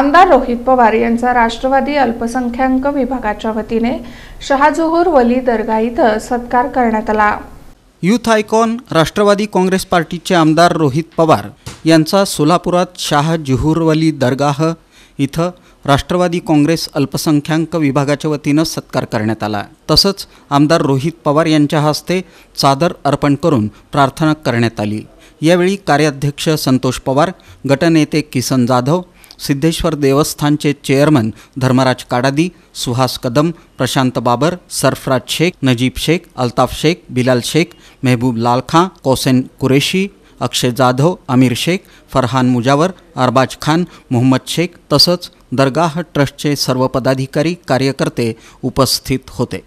आमदार रोहित पवार यांचा राष्ट्रवादी अल्पसंख्याक विभागाच्या वतीने शहाजोहूर वली दर्गा इथं सत्कार करण्यात आला युथ आयकॉन राष्ट्रवादी काँग्रेस पार्टीचे आमदार रोहित पवार यांचा सोलापुरात शाह वली दर्गाह इथं राष्ट्रवादी काँग्रेस अल्पसंख्याक विभागाच्या वतीनं सत्कार करण्यात आला तसंच आमदार रोहित पवार यांच्या हस्ते चादर अर्पण करून प्रार्थना करण्यात आली यावेळी कार्याध्यक्ष संतोष पवार गटनेते किसन जाधव सिद्धेश्वर देवस्थानचे चेअरमन धर्मराज काडादी सुहास कदम प्रशांत बाबर सरफराज शेख नजीब शेख अल्ताफ शेख बिलाल शेख मेहबूब लाल कोसेन कुरेशी अक्षय जाधव अमीर शेख फरहान मुजावर अरबाज खान मोहम्मद शेख तसंच दरगाह ट्रस्टचे सर्व पदाधिकारी कार्यकर्ते उपस्थित होते